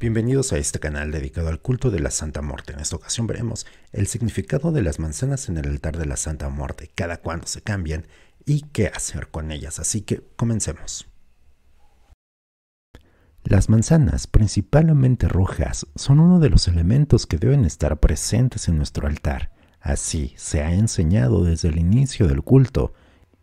Bienvenidos a este canal dedicado al culto de la Santa Muerte. En esta ocasión veremos el significado de las manzanas en el altar de la Santa Muerte, cada cuándo se cambian y qué hacer con ellas. Así que comencemos. Las manzanas, principalmente rojas, son uno de los elementos que deben estar presentes en nuestro altar. Así se ha enseñado desde el inicio del culto,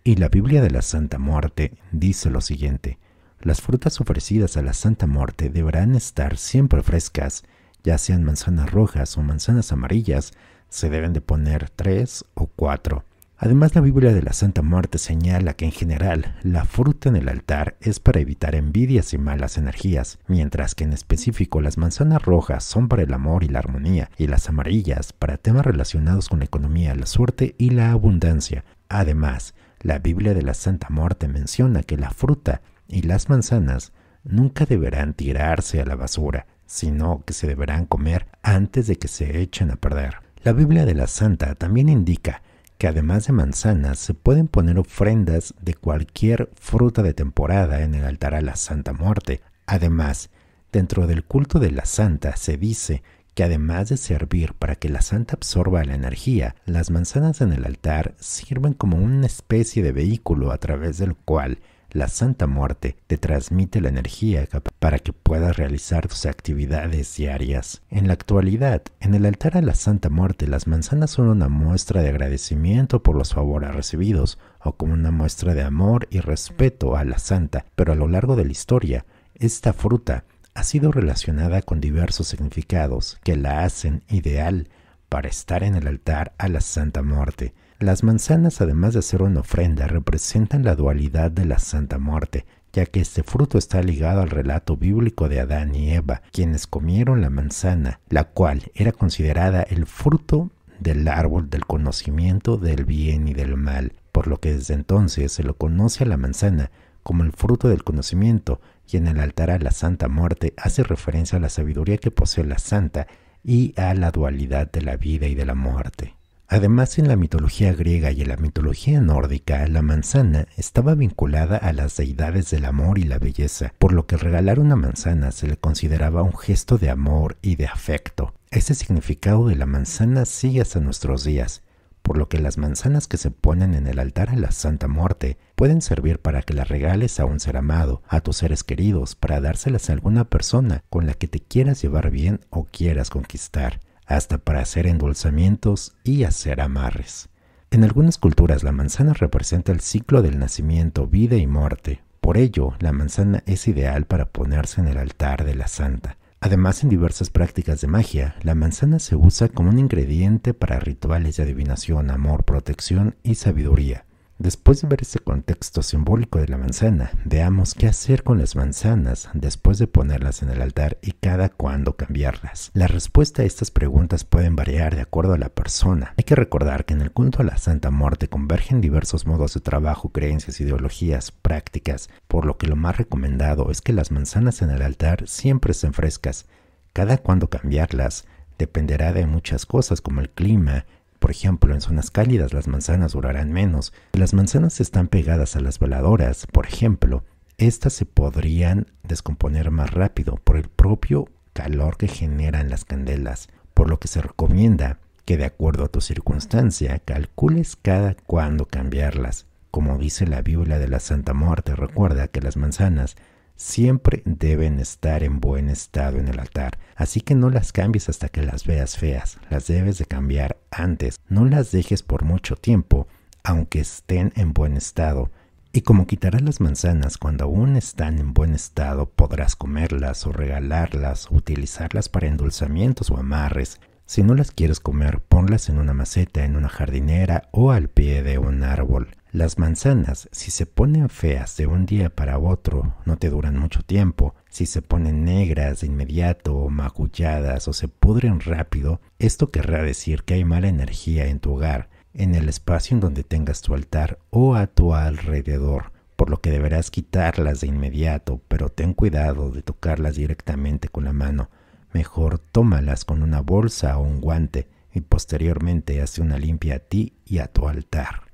y la Biblia de la Santa Muerte dice lo siguiente. Las frutas ofrecidas a la Santa Muerte deberán estar siempre frescas, ya sean manzanas rojas o manzanas amarillas, se deben de poner tres o cuatro. Además, la Biblia de la Santa Muerte señala que en general la fruta en el altar es para evitar envidias y malas energías, mientras que en específico las manzanas rojas son para el amor y la armonía, y las amarillas para temas relacionados con la economía, la suerte y la abundancia. Además, la Biblia de la Santa Muerte menciona que la fruta y las manzanas nunca deberán tirarse a la basura, sino que se deberán comer antes de que se echen a perder. La Biblia de la Santa también indica que además de manzanas se pueden poner ofrendas de cualquier fruta de temporada en el altar a la Santa Muerte. Además, dentro del culto de la Santa se dice que además de servir para que la santa absorba la energía, las manzanas en el altar sirven como una especie de vehículo a través del cual la Santa Muerte te transmite la energía para que puedas realizar tus actividades diarias. En la actualidad, en el altar a la Santa Muerte, las manzanas son una muestra de agradecimiento por los favores recibidos, o como una muestra de amor y respeto a la Santa, pero a lo largo de la historia, esta fruta ha sido relacionada con diversos significados que la hacen ideal para estar en el altar a la Santa Muerte. Las manzanas, además de ser una ofrenda, representan la dualidad de la Santa Muerte, ya que este fruto está ligado al relato bíblico de Adán y Eva, quienes comieron la manzana, la cual era considerada el fruto del árbol del conocimiento del bien y del mal, por lo que desde entonces se lo conoce a la manzana como el fruto del conocimiento, y en el altar a la Santa Muerte hace referencia a la sabiduría que posee la Santa, y a la dualidad de la vida y de la muerte. Además, en la mitología griega y en la mitología nórdica, la manzana estaba vinculada a las deidades del amor y la belleza, por lo que regalar una manzana se le consideraba un gesto de amor y de afecto. Ese significado de la manzana sigue hasta nuestros días, por lo que las manzanas que se ponen en el altar a la Santa Muerte pueden servir para que las regales a un ser amado, a tus seres queridos, para dárselas a alguna persona con la que te quieras llevar bien o quieras conquistar, hasta para hacer endulzamientos y hacer amarres. En algunas culturas la manzana representa el ciclo del nacimiento, vida y muerte. Por ello, la manzana es ideal para ponerse en el altar de la santa. Además, en diversas prácticas de magia, la manzana se usa como un ingrediente para rituales de adivinación, amor, protección y sabiduría. Después de ver este contexto simbólico de la manzana, veamos qué hacer con las manzanas después de ponerlas en el altar y cada cuándo cambiarlas. La respuesta a estas preguntas pueden variar de acuerdo a la persona. Hay que recordar que en el culto a la Santa Muerte convergen diversos modos de trabajo, creencias, ideologías, prácticas, por lo que lo más recomendado es que las manzanas en el altar siempre estén frescas. Cada cuándo cambiarlas dependerá de muchas cosas como el clima, por ejemplo, en zonas cálidas las manzanas durarán menos. Las manzanas están pegadas a las veladoras, por ejemplo, estas se podrían descomponer más rápido por el propio calor que generan las candelas, por lo que se recomienda que de acuerdo a tu circunstancia calcules cada cuándo cambiarlas. Como dice la Biblia de la Santa Muerte, recuerda que las manzanas siempre deben estar en buen estado en el altar, así que no las cambies hasta que las veas feas, las debes de cambiar antes, no las dejes por mucho tiempo, aunque estén en buen estado. Y como quitarás las manzanas cuando aún están en buen estado, podrás comerlas o regalarlas utilizarlas para endulzamientos o amarres. Si no las quieres comer, ponlas en una maceta, en una jardinera o al pie de un árbol. Las manzanas, si se ponen feas de un día para otro, no te duran mucho tiempo. Si se ponen negras de inmediato o magulladas o se pudren rápido, esto querrá decir que hay mala energía en tu hogar, en el espacio en donde tengas tu altar o a tu alrededor, por lo que deberás quitarlas de inmediato, pero ten cuidado de tocarlas directamente con la mano. Mejor tómalas con una bolsa o un guante y posteriormente hace una limpia a ti y a tu altar.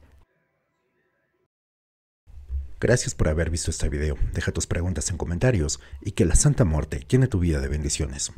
Gracias por haber visto este video, deja tus preguntas en comentarios y que la Santa Muerte llene tu vida de bendiciones.